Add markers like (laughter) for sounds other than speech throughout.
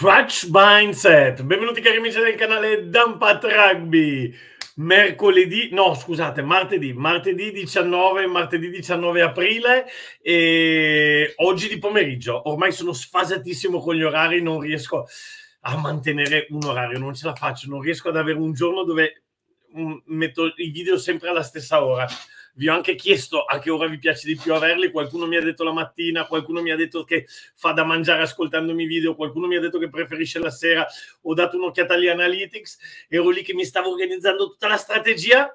Crutch Mindset, benvenuti cari amici del canale Dampat Rugby. Mercoledì, no scusate, martedì, martedì 19, martedì 19 aprile e oggi di pomeriggio. Ormai sono sfasatissimo con gli orari, non riesco a mantenere un orario, non ce la faccio, non riesco ad avere un giorno dove mm, metto i video sempre alla stessa ora vi ho anche chiesto a che ora vi piace di più averli, qualcuno mi ha detto la mattina, qualcuno mi ha detto che fa da mangiare ascoltandomi video, qualcuno mi ha detto che preferisce la sera, ho dato un'occhiata agli analytics, ero lì che mi stavo organizzando tutta la strategia,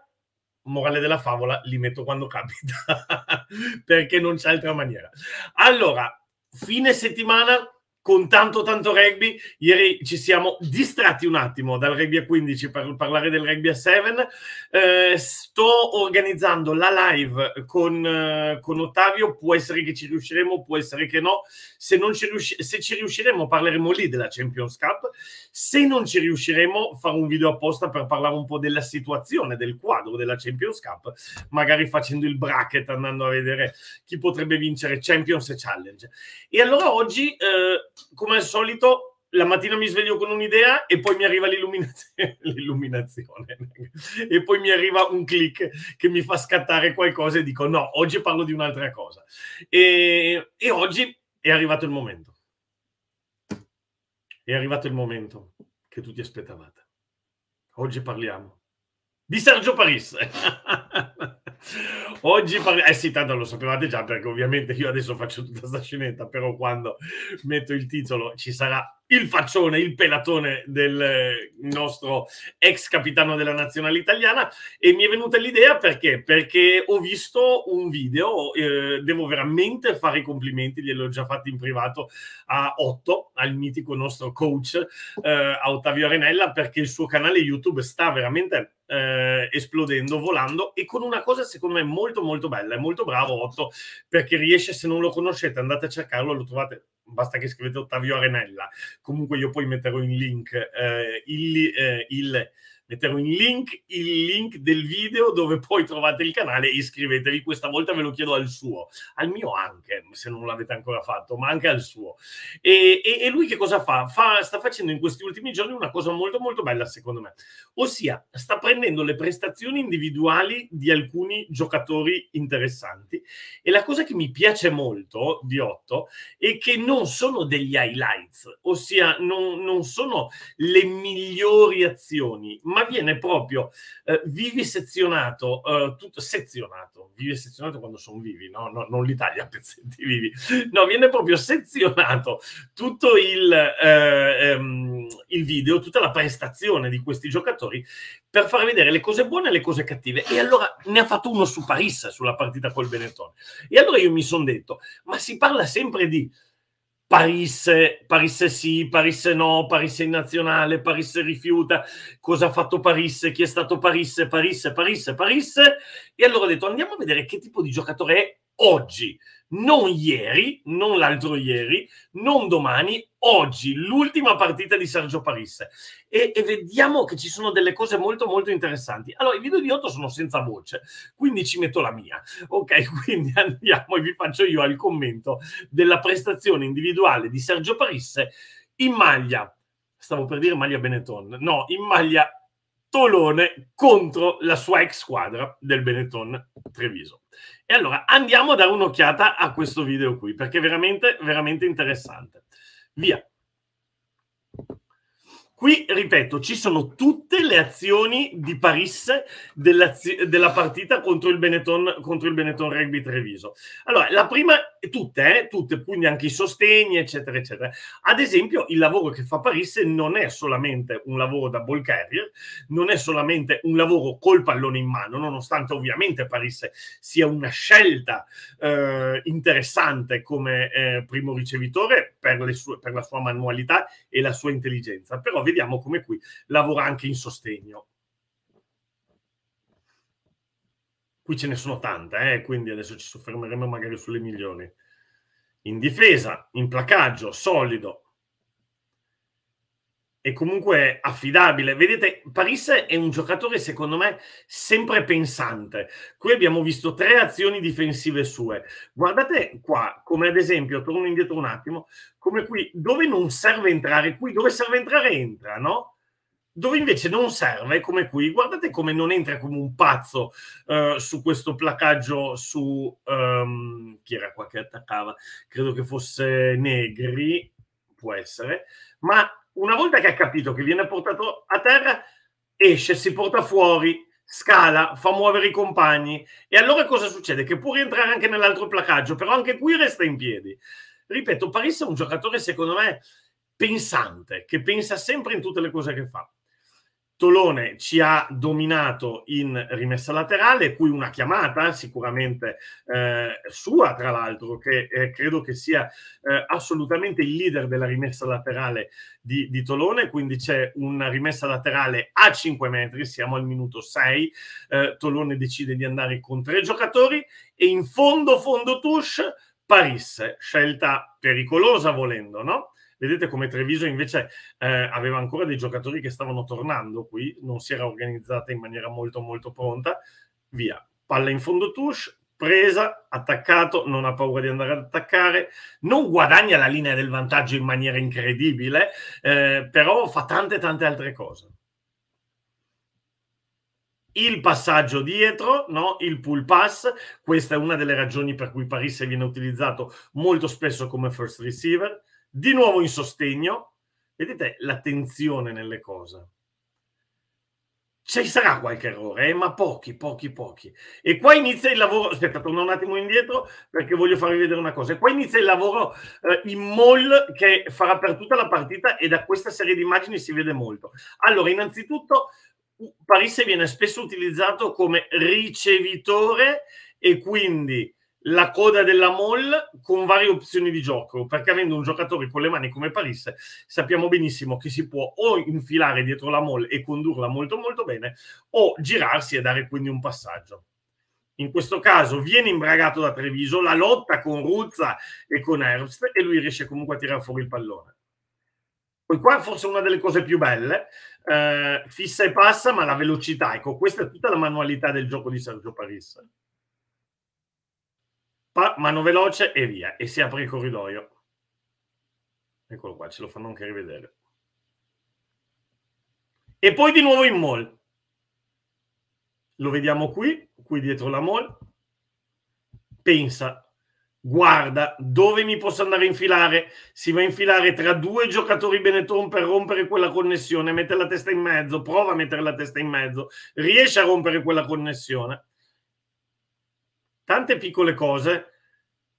morale della favola, li metto quando capita, (laughs) perché non c'è altra maniera. Allora, fine settimana con tanto tanto rugby. Ieri ci siamo distratti un attimo dal rugby a 15 per parlare del rugby a 7. Eh, sto organizzando la live con, eh, con, Ottavio, può essere che ci riusciremo, può essere che no. Se, ci, riusci- se ci riusciremo parleremo lì della Champions Cup. Se non ci riusciremo farò un video apposta per parlare un po' della situazione, del quadro della Champions Cup, magari facendo il bracket, andando a vedere chi potrebbe vincere Champions e Challenge. E allora oggi... Eh, come al solito, la mattina mi sveglio con un'idea e poi mi arriva l'illuminazione, (laughs) l'illuminazione, e poi mi arriva un click che mi fa scattare qualcosa e dico no, oggi parlo di un'altra cosa. E, e oggi è arrivato il momento. È arrivato il momento che tutti aspettavate. Oggi parliamo di Sergio Parisse. (laughs) Oggi parliamo, eh sì, tanto lo sapevate già perché ovviamente io adesso faccio tutta sta scenetta, però quando metto il titolo ci sarà il faccione, il pelatone del nostro ex capitano della nazionale italiana e mi è venuta l'idea perché? Perché ho visto un video, eh, devo veramente fare i complimenti, gliel'ho già fatto in privato a Otto, al mitico nostro coach, eh, a Ottavio Arenella, perché il suo canale YouTube sta veramente eh, esplodendo, volando e con una cosa secondo me molto molto bella, è molto bravo Otto perché riesce, se non lo conoscete andate a cercarlo, lo trovate basta che scrivete Ottavio Arenella. Comunque io poi metterò in link eh, il, eh, il metterò in link il link del video dove poi trovate il canale e iscrivetevi. Questa volta ve lo chiedo al suo, al mio anche, se non l'avete ancora fatto, ma anche al suo. E, e, e lui che cosa fa? fa? Sta facendo in questi ultimi giorni una cosa molto molto bella secondo me, ossia sta prendendo le prestazioni individuali di alcuni giocatori interessanti e la cosa che mi piace molto di Otto è che non sono degli highlights, ossia non, non sono le migliori azioni, ma ma viene proprio eh, vivisezionato, eh, tutto sezionato, vivisezionato quando sono vivi, no? no non li taglia a (laughs) pezzetti vivi, no, viene proprio sezionato tutto il, eh, ehm, il video, tutta la prestazione di questi giocatori per far vedere le cose buone e le cose cattive. E allora ne ha fatto uno su Parissa, sulla partita col Benetton. E allora io mi sono detto, ma si parla sempre di Parisse, Parisse sì, Parisse no, Parisse in nazionale, Parisse rifiuta, cosa ha fatto Parisse, chi è stato Parisse, Parisse, Parisse, Parisse. E allora ho detto andiamo a vedere che tipo di giocatore è oggi, non ieri, non l'altro ieri, non domani, oggi, l'ultima partita di Sergio Parisse. E, e, vediamo che ci sono delle cose molto molto interessanti. Allora, i video di Otto sono senza voce, quindi ci metto la mia. Ok, (laughs) quindi andiamo e vi faccio io il commento della prestazione individuale di Sergio Parisse in maglia. Stavo per dire maglia Benetton, no, in maglia Tolone contro la sua ex squadra del Benetton Treviso. E allora andiamo a dare un'occhiata a questo video qui, perché è veramente, veramente interessante. Via. Qui, ripeto, ci sono tutte le azioni di Parisse della partita contro il, Benetton, contro il Benetton Rugby Treviso. Allora, la prima tutte, eh, tutte, quindi anche i sostegni, eccetera, eccetera. Ad esempio, il lavoro che fa Parisse non è solamente un lavoro da ball carrier, non è solamente un lavoro col pallone in mano, nonostante ovviamente Parisse sia una scelta eh, interessante come eh, primo ricevitore per, sue, per la sua manualità e la sua intelligenza, però vediamo come qui lavora anche in sostegno. qui ce ne sono tante, eh, quindi adesso ci soffermeremo magari sulle migliori in difesa, in placaggio, solido e comunque affidabile. Vedete, Paris è un giocatore, secondo me, sempre pensante. Qui abbiamo visto tre azioni difensive sue. Guardate qua, come ad esempio, torno indietro un attimo, come qui, dove non serve entrare, qui dove serve entrare entra, no? dove invece non serve, come qui, guardate come non entra come un pazzo eh, su questo placaggio su... Um, chi era qua che attaccava? Credo che fosse Negri, può essere, ma una volta che ha capito che viene portato a terra, esce, si porta fuori, scala, fa muovere i compagni e allora cosa succede? Che può rientrare anche nell'altro placaggio, però anche qui resta in piedi. Ripeto, Parisse è un giocatore, secondo me, pensante, che pensa sempre in tutte le cose che fa Tolone ci ha dominato in rimessa laterale, qui una chiamata sicuramente eh, sua, tra l'altro, che eh, credo che sia eh, assolutamente il leader della rimessa laterale di, di Tolone, quindi c'è una rimessa laterale a 5 metri, siamo al minuto 6, eh, Tolone decide di andare con tre giocatori e in fondo, fondo touche, Paris, scelta pericolosa volendo, no? Vedete come Treviso invece eh, aveva ancora dei giocatori che stavano tornando qui, non si era organizzata in maniera molto molto pronta. Via, palla in fondo touche, presa, attaccato, non ha paura di andare ad attaccare, non guadagna la linea del vantaggio in maniera incredibile, eh, però fa tante tante altre cose. Il passaggio dietro, no? il pull pass, questa è una delle ragioni per cui Parisse viene utilizzato molto spesso come first receiver, di nuovo in sostegno. Vedete l'attenzione nelle cose. Ci sarà qualche errore, eh, ma pochi, pochi, pochi. E qua inizia il lavoro. Aspetta, torno un attimo indietro perché voglio farvi vedere una cosa. E qua inizia il lavoro eh, in mall che farà per tutta la partita e da questa serie di immagini si vede molto. Allora, innanzitutto, Parisse viene spesso utilizzato come ricevitore e quindi la coda della mall con varie opzioni di gioco, perché avendo un giocatore con le mani come Paris, sappiamo benissimo che si può o infilare dietro la mall e condurla molto molto bene, o girarsi e dare quindi un passaggio. In questo caso viene imbragato da Treviso, la lotta con Ruzza e con Herbst e lui riesce comunque a tirare fuori il pallone. Poi qua forse una delle cose più belle, eh, fissa e passa, ma la velocità, ecco, questa è tutta la manualità del gioco di Sergio Parissa mano veloce e via, e si apre il corridoio. Eccolo qua, ce lo fanno anche rivedere. E poi di nuovo in mall. Lo vediamo qui, qui dietro la mall. Pensa, guarda dove mi posso andare a infilare. Si va a infilare tra due giocatori Benetton per rompere quella connessione, mette la testa in mezzo, prova a mettere la testa in mezzo, riesce a rompere quella connessione tante piccole cose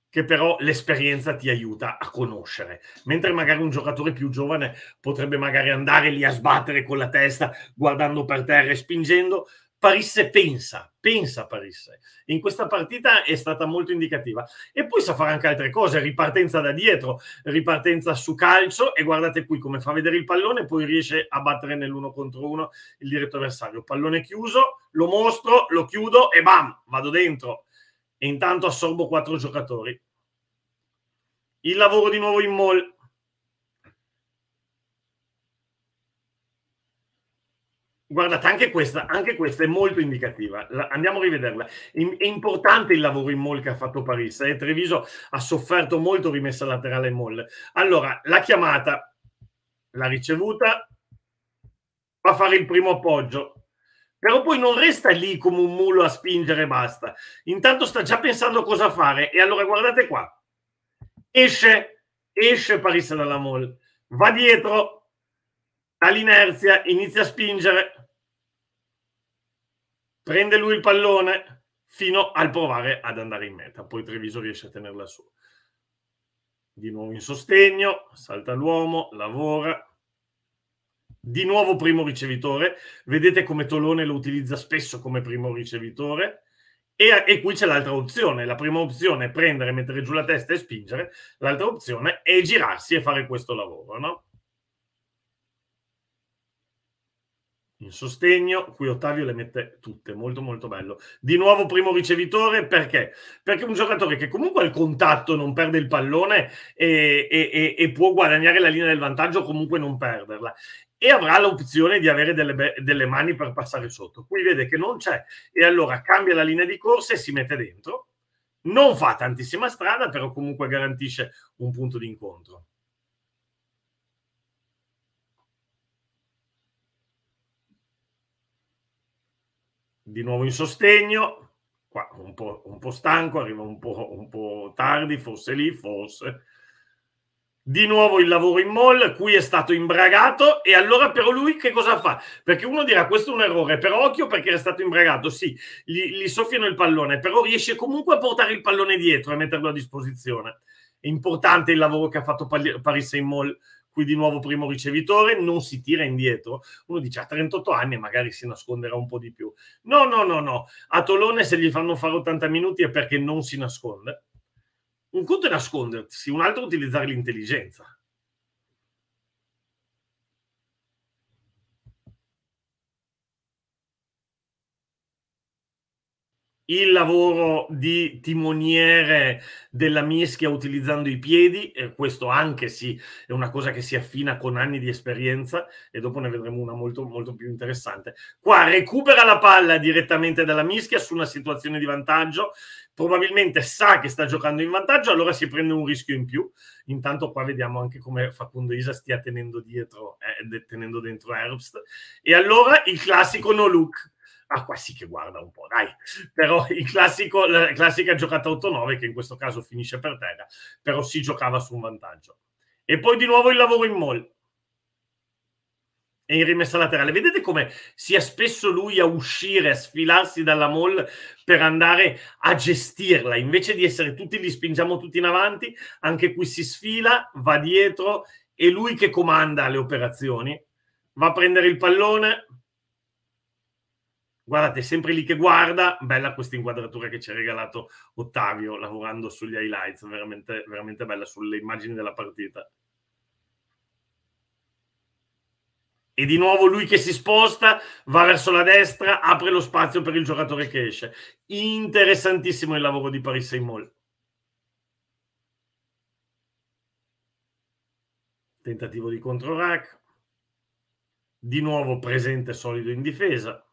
che però l'esperienza ti aiuta a conoscere, mentre magari un giocatore più giovane potrebbe magari andare lì a sbattere con la testa, guardando per terra e spingendo. Parisse pensa, pensa Parisse. In questa partita è stata molto indicativa. E poi sa fare anche altre cose, ripartenza da dietro, ripartenza su calcio e guardate qui come fa vedere il pallone, poi riesce a battere nell'uno contro uno il diretto avversario. Pallone chiuso, lo mostro, lo chiudo e bam, vado dentro e intanto assorbo quattro giocatori. Il lavoro di nuovo in mall. Guardate, anche questa, anche questa è molto indicativa. La, andiamo a rivederla. In, è importante il lavoro in mall che ha fatto Parissa. Eh? Treviso ha sofferto molto rimessa laterale in mall. Allora, la chiamata, la ricevuta, va a fare il primo appoggio però poi non resta lì come un mulo a spingere e basta. Intanto sta già pensando cosa fare e allora guardate qua. Esce, esce Paris dalla mall, va dietro, dall'inerzia, inizia a spingere, prende lui il pallone fino al provare ad andare in meta. Poi Treviso riesce a tenerla su. Di nuovo in sostegno, salta l'uomo, lavora, di nuovo primo ricevitore. Vedete come Tolone lo utilizza spesso come primo ricevitore. E, e qui c'è l'altra opzione. La prima opzione è prendere, mettere giù la testa e spingere. L'altra opzione è girarsi e fare questo lavoro, no? in sostegno, qui Ottavio le mette tutte, molto molto bello. Di nuovo primo ricevitore, perché? Perché un giocatore che comunque ha il contatto non perde il pallone e, e, e, può guadagnare la linea del vantaggio comunque non perderla e avrà l'opzione di avere delle, delle mani per passare sotto. Qui vede che non c'è e allora cambia la linea di corsa e si mette dentro. Non fa tantissima strada, però comunque garantisce un punto di incontro. di nuovo in sostegno, qua un po', un po stanco, arriva un po', un po' tardi, forse lì, forse. Di nuovo il lavoro in mall, qui è stato imbragato e allora però lui che cosa fa? Perché uno dirà questo è un errore, però occhio perché era stato imbragato, sì, gli, gli soffiano il pallone, però riesce comunque a portare il pallone dietro e metterlo a disposizione. È importante il lavoro che ha fatto Paris Saint-Mall qui di nuovo primo ricevitore, non si tira indietro. Uno dice a 38 anni magari si nasconderà un po' di più. No, no, no, no. A Tolone se gli fanno fare 80 minuti è perché non si nasconde. Un conto è nascondersi, un altro è utilizzare l'intelligenza. il lavoro di timoniere della mischia utilizzando i piedi, e questo anche sì, è una cosa che si affina con anni di esperienza e dopo ne vedremo una molto, molto più interessante. Qua recupera la palla direttamente dalla mischia su una situazione di vantaggio, probabilmente sa che sta giocando in vantaggio, allora si prende un rischio in più. Intanto qua vediamo anche come Facundo Isa stia tenendo dietro, eh, tenendo dentro Herbst. E allora il classico no look ah qua sì che guarda un po', dai, però il classico, la classica giocata 8-9 che in questo caso finisce per terra, però si giocava su un vantaggio. E poi di nuovo il lavoro in mall e in rimessa laterale. Vedete come sia spesso lui a uscire, a sfilarsi dalla mall per andare a gestirla. Invece di essere tutti, li spingiamo tutti in avanti, anche qui si sfila, va dietro, è lui che comanda le operazioni, va a prendere il pallone, Guardate, sempre lì che guarda, bella questa inquadratura che ci ha regalato Ottavio lavorando sugli highlights, veramente, veramente bella sulle immagini della partita. E di nuovo lui che si sposta, va verso la destra, apre lo spazio per il giocatore che esce. Interessantissimo il lavoro di Paris saint Seymour. Tentativo di contro-rack. Di nuovo presente solido in difesa.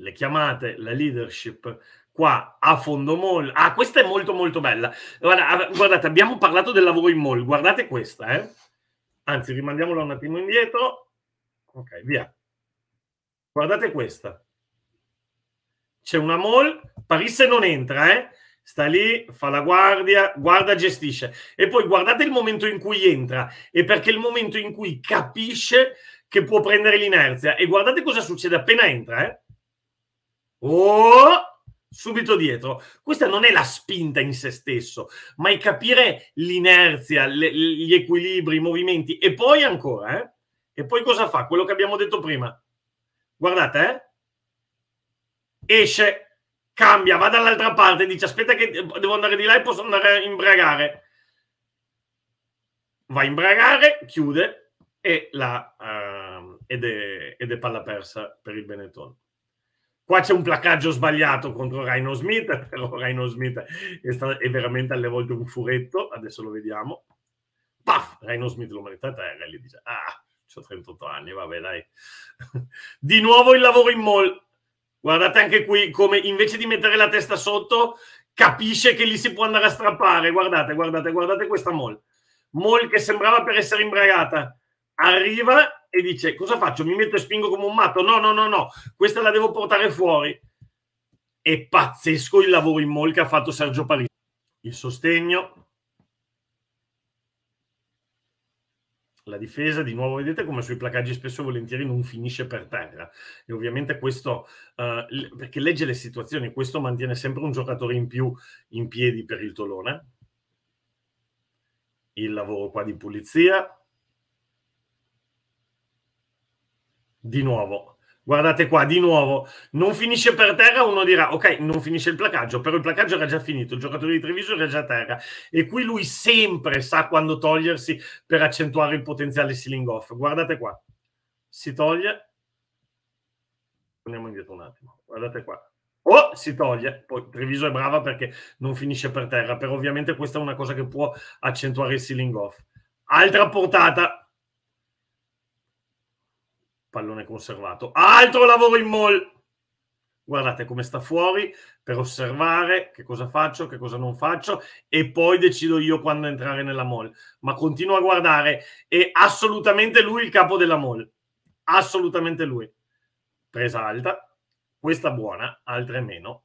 le chiamate, la leadership qua a fondo mall. Ah, questa è molto molto bella. Guarda, guardate, abbiamo parlato del lavoro in mall, guardate questa, eh. Anzi, rimandiamola un attimo indietro. Ok, via. Guardate questa. C'è una mall, Parisse non entra, eh? Sta lì, fa la guardia, guarda, gestisce. E poi guardate il momento in cui entra e perché è il momento in cui capisce che può prendere l'inerzia. E guardate cosa succede appena entra, eh? Oh! subito dietro. Questa non è la spinta in se stesso, ma è capire l'inerzia, le, gli equilibri, i movimenti. E poi ancora, eh? E poi cosa fa? Quello che abbiamo detto prima. Guardate, eh? Esce, cambia, va dall'altra parte, dice aspetta che devo andare di là e posso andare a imbragare. Va a imbragare, chiude e la, uh, ed, è, ed è palla persa per il Benetton. Qua c'è un placaggio sbagliato contro Rhino Smith, (laughs) però Rhino Smith è, sta- è veramente alle volte un furetto, adesso lo vediamo. Paf! Rhino Smith lo mette a terra e gli dice, ah, ho 38 anni, vabbè dai. (laughs) di nuovo il lavoro in mall. Guardate anche qui come invece di mettere la testa sotto capisce che lì si può andare a strappare. Guardate, guardate, guardate questa mall. Mall che sembrava per essere imbragata. Arriva e dice cosa faccio? Mi metto e spingo come un matto? No, no, no, no, questa la devo portare fuori. È pazzesco il lavoro in mall che ha fatto Sergio Parisi. Il sostegno, la difesa di nuovo vedete come sui placaggi spesso e volentieri non finisce per terra e ovviamente questo uh, perché legge le situazioni questo mantiene sempre un giocatore in più in piedi per il tolone il lavoro qua di pulizia Di nuovo, guardate qua, di nuovo, non finisce per terra, uno dirà, ok, non finisce il placaggio, però il placaggio era già finito, il giocatore di Treviso era già a terra e qui lui sempre sa quando togliersi per accentuare il potenziale ceiling off. Guardate qua, si toglie, torniamo indietro un attimo, guardate qua, o oh, si toglie, poi Treviso è brava perché non finisce per terra, però ovviamente questa è una cosa che può accentuare il ceiling off. Altra portata, pallone conservato. Altro lavoro in mall! Guardate come sta fuori per osservare che cosa faccio, che cosa non faccio e poi decido io quando entrare nella mall. Ma continuo a guardare e assolutamente lui il capo della mall. Assolutamente lui. Presa alta, questa buona, altre meno,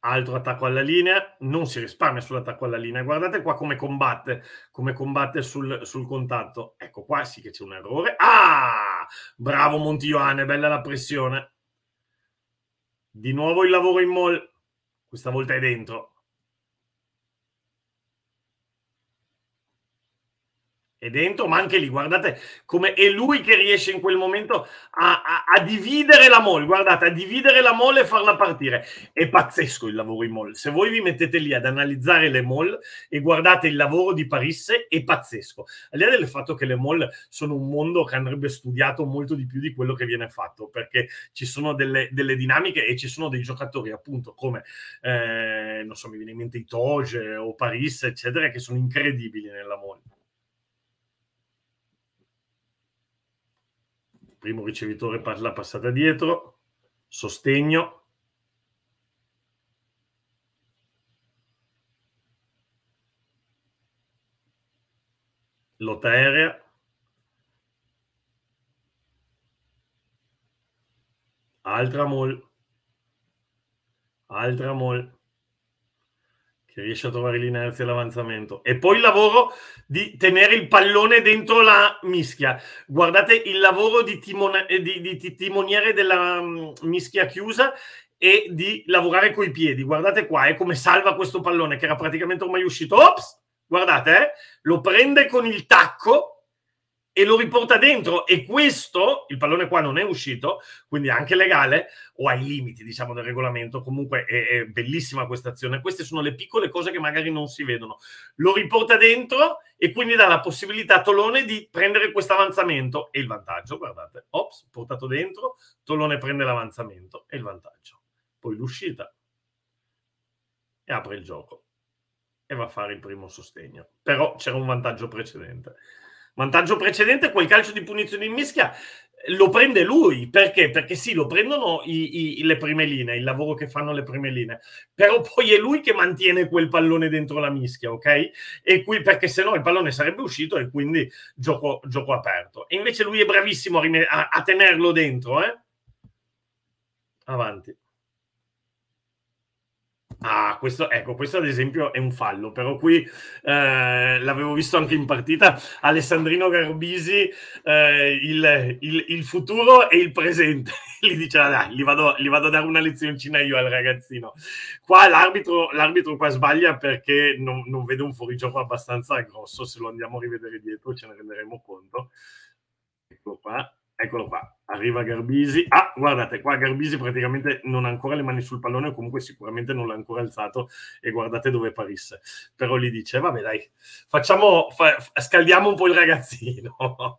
altro attacco alla linea, non si risparmia sull'attacco alla linea. Guardate qua come combatte, come combatte sul, sul contatto. Ecco qua sì che c'è un errore. Ah! Bravo Montione, bella la pressione. Di nuovo il lavoro in mall. Questa volta è dentro. è dentro, ma anche lì, guardate come è lui che riesce in quel momento a, a, a dividere la mole, guardate, a dividere la mole e farla partire. È pazzesco il lavoro in mole. Se voi vi mettete lì ad analizzare le mole e guardate il lavoro di Parisse, è pazzesco. Al di là del fatto che le mole sono un mondo che andrebbe studiato molto di più di quello che viene fatto, perché ci sono delle, delle dinamiche e ci sono dei giocatori, appunto, come, eh, non so, mi viene in mente i Toge o Parisse, eccetera, che sono incredibili nella mole. primo ricevitore la passata dietro, sostegno. Lotta aerea. Altra mol. Altra mol che riesce a trovare l'inerzia e l'avanzamento. E poi il lavoro di tenere il pallone dentro la mischia. Guardate il lavoro di, timona- eh, di, di, di timoniere della mm, mischia chiusa e di lavorare coi piedi. Guardate qua, è eh, come salva questo pallone che era praticamente ormai uscito. Ops! Guardate, eh? lo prende con il tacco e lo riporta dentro e questo, il pallone qua non è uscito, quindi anche legale o ai limiti diciamo del regolamento, comunque è, è bellissima questa azione, queste sono le piccole cose che magari non si vedono, lo riporta dentro e quindi dà la possibilità a Tolone di prendere questo avanzamento e il vantaggio, guardate, ops, portato dentro, Tolone prende l'avanzamento e il vantaggio, poi l'uscita e apre il gioco e va a fare il primo sostegno, però c'era un vantaggio precedente vantaggio precedente, quel calcio di punizione in mischia lo prende lui perché? Perché sì, lo prendono i, i, le prime linee, il lavoro che fanno le prime linee, però poi è lui che mantiene quel pallone dentro la mischia, ok? E qui perché se no il pallone sarebbe uscito e quindi gioco, gioco aperto. E invece lui è bravissimo a, a, a tenerlo dentro, eh? Avanti. Ah, questo, ecco, questo ad esempio è un fallo, però qui eh, l'avevo visto anche in partita, Alessandrino Garbisi, eh, il, il, il, futuro e il presente, (laughs) gli diceva dai, gli vado, gli vado, a dare una lezioncina io al ragazzino. Qua l'arbitro, l'arbitro qua sbaglia perché non, non vede un fuorigioco abbastanza grosso, se lo andiamo a rivedere dietro ce ne renderemo conto. Ecco qua, Eccolo qua, arriva Garbisi. Ah, guardate, qua Garbisi praticamente non ha ancora le mani sul pallone, o comunque sicuramente non l'ha ancora alzato e guardate dove parisse. Però gli dice, vabbè dai, facciamo, fa, scaldiamo un po' il ragazzino. (laughs)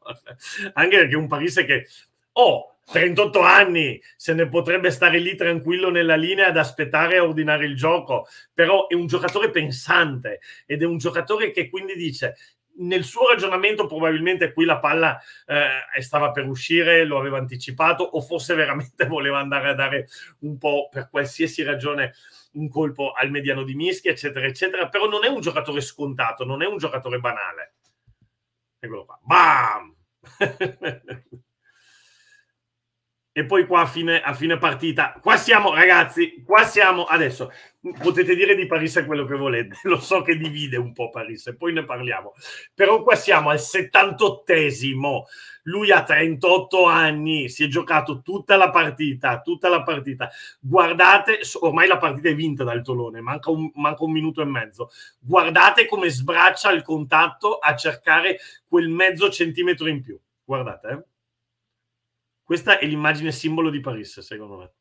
Anche perché un Parisse che... Oh, 38 anni, se ne potrebbe stare lì tranquillo nella linea ad aspettare a ordinare il gioco, però è un giocatore pensante ed è un giocatore che quindi dice nel suo ragionamento probabilmente qui la palla eh, stava per uscire, lo aveva anticipato o forse veramente (laughs) voleva andare a dare un po' per qualsiasi ragione un colpo al mediano di Mischi, eccetera, eccetera, però non è un giocatore scontato, non è un giocatore banale. Eccolo qua. Bam! (laughs) e poi qua a fine, a fine, partita, qua siamo ragazzi, qua siamo adesso, potete dire di Parisse quello che volete, (laughs) lo so che divide un po' Parisse, poi ne parliamo, però qua siamo al 78esimo, lui ha 38 anni, si è giocato tutta la partita, tutta la partita, guardate, ormai la partita è vinta dal Tolone, manca un, manca un minuto e mezzo, guardate come sbraccia il contatto a cercare quel mezzo centimetro in più, guardate eh. Questa è l'immagine simbolo di Paris, secondo me.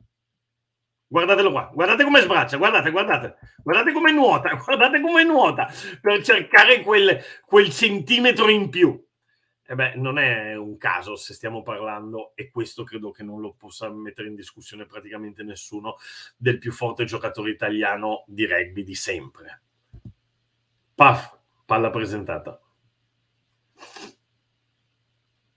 Guardatelo qua, guardate come sbraccia, guardate, guardate, guardate come nuota, (laughs) guardate come nuota per cercare quel, quel centimetro in più. E eh beh, non è un caso se stiamo parlando, e questo credo che non lo possa mettere in discussione praticamente nessuno, del più forte giocatore italiano di rugby di sempre. Paf, palla presentata.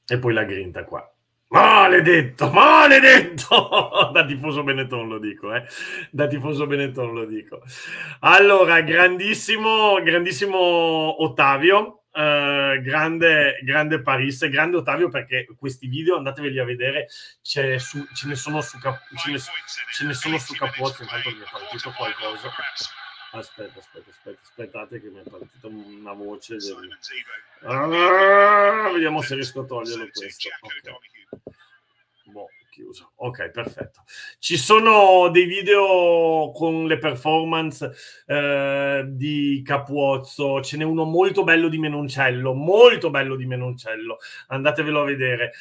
E poi la grinta qua. Maledetto, maledetto! (laughs) Da tifoso Benetton lo dico, eh. Da tifoso Benetton lo dico. Allora, grandissimo, grandissimo Ottavio, eh, grande, grande Paris, grande Ottavio perché questi video andateveli a vedere, ce, su, ce ne sono su, cap- ce ne, ce ne sono su capozzo, intanto mi è partito qualcosa. Aspetta, aspetta, aspetta, aspettate che mi è partita una voce. Del... Ah, vediamo se riesco a toglierlo questo. Okay. Boh, chiuso. Ok, perfetto. Ci sono dei video con le performance eh, di Capuozzo, ce n'è uno molto bello di Menoncello, molto bello di Menoncello, andatevelo a vedere.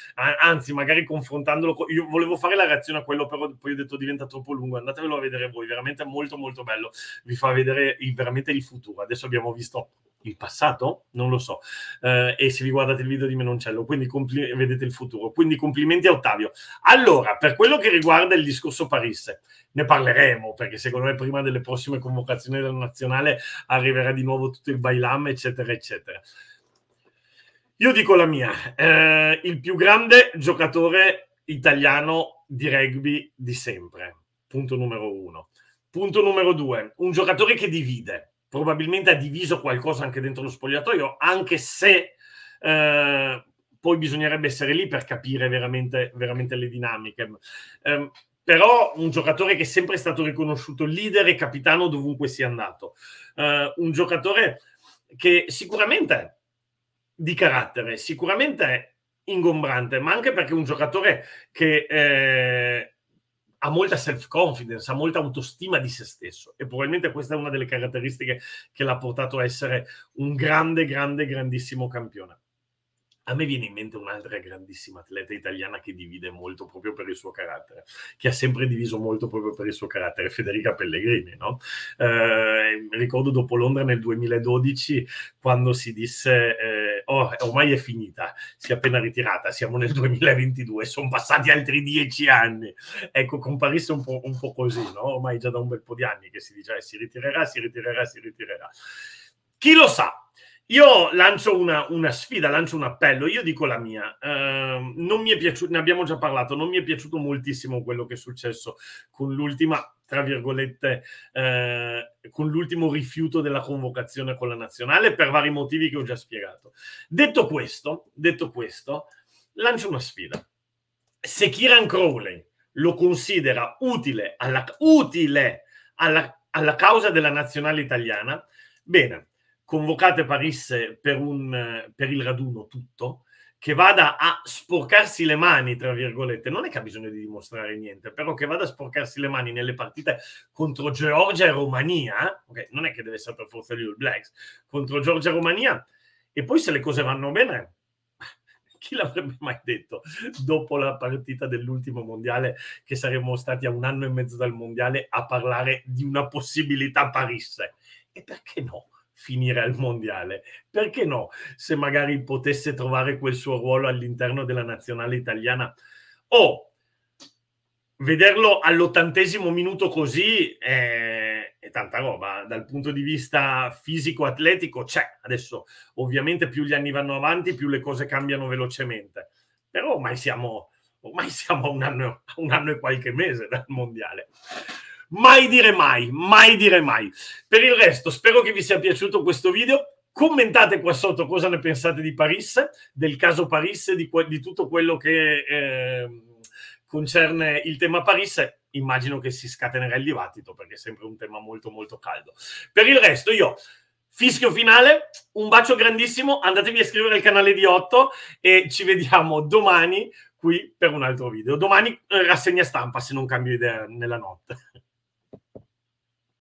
Anzi, magari confrontandolo, con... io volevo fare la reazione a quello, però poi ho detto diventa troppo lungo, andatevelo a vedere voi, veramente molto molto bello, vi fa vedere il, veramente il futuro. Adesso abbiamo visto il passato? Non lo so. Eh, e se vi guardate il video di Menoncello, quindi compli- vedete il futuro. Quindi complimenti a Ottavio. Allora, per quello che riguarda il discorso Parisse, ne parleremo perché secondo me prima delle prossime convocazioni della nazionale arriverà di nuovo tutto il bailam, eccetera, eccetera. Io dico la mia. Eh, il più grande giocatore italiano di rugby di sempre. Punto numero uno. Punto numero due. Un giocatore che divide probabilmente ha diviso qualcosa anche dentro lo spogliatoio, anche se eh, poi bisognerebbe essere lì per capire veramente, veramente le dinamiche. Eh, però un giocatore che è sempre stato riconosciuto leader e capitano dovunque sia andato. Eh, un giocatore che sicuramente è di carattere, sicuramente è ingombrante, ma anche perché è un giocatore che eh, ha molta self-confidence, ha molta autostima di se stesso e probabilmente questa è una delle caratteristiche che l'ha portato a essere un grande, grande, grandissimo campione. A me viene in mente un'altra grandissima atleta italiana che divide molto proprio per il suo carattere, che ha sempre diviso molto proprio per il suo carattere, Federica Pellegrini. No? Eh, ricordo dopo Londra nel 2012 quando si disse... Eh, oh, ormai è finita, si è appena ritirata, siamo nel 2022, sono passati altri dieci anni. Ecco, comparisse un po', un po così, no? ormai già da un bel po' di anni che si dice eh, si ritirerà, si ritirerà, si ritirerà. Chi lo sa? Io lancio una, una, sfida, lancio un appello, io dico la mia. Eh, non mi è piaciuto, ne abbiamo già parlato, non mi è piaciuto moltissimo quello che è successo con l'ultima tra virgolette, eh, con l'ultimo rifiuto della convocazione con la nazionale per vari motivi che ho già spiegato. Detto questo, detto questo lancio una sfida. Se Kiran Crowley lo considera utile alla, utile alla, alla causa della nazionale italiana, bene, convocate Parisse per, un, per il raduno tutto, che vada a sporcarsi le mani, tra virgolette, non è che ha bisogno di dimostrare niente, però che vada a sporcarsi le mani nelle partite contro Georgia e Romania, okay, non è che deve essere per forza gli All Blacks, contro Georgia e Romania, e poi se le cose vanno bene, (laughs) chi l'avrebbe mai detto dopo la partita dell'ultimo mondiale che saremmo stati a un anno e mezzo dal mondiale a parlare di una possibilità parisse? E perché no? finire al mondiale. Perché no? Se magari potesse trovare quel suo ruolo all'interno della nazionale italiana o oh, vederlo all'ottantesimo minuto così è, eh, è tanta roba. Dal punto di vista fisico-atletico c'è. Adesso ovviamente più gli anni vanno avanti, più le cose cambiano velocemente. Però ormai siamo, ormai siamo un, anno, un anno e qualche mese dal mondiale. Mai dire mai, mai dire mai. Per il resto, spero che vi sia piaciuto questo video. Commentate qua sotto cosa ne pensate di Paris, del caso Paris, di, di tutto quello che eh, concerne il tema Paris immagino che si scatenerà il dibattito perché è sempre un tema molto molto caldo. Per il resto io fischio finale, un bacio grandissimo, andatevi a iscrivere al canale di Otto e ci vediamo domani qui per un altro video. Domani eh, rassegna stampa se non cambio idea nella notte.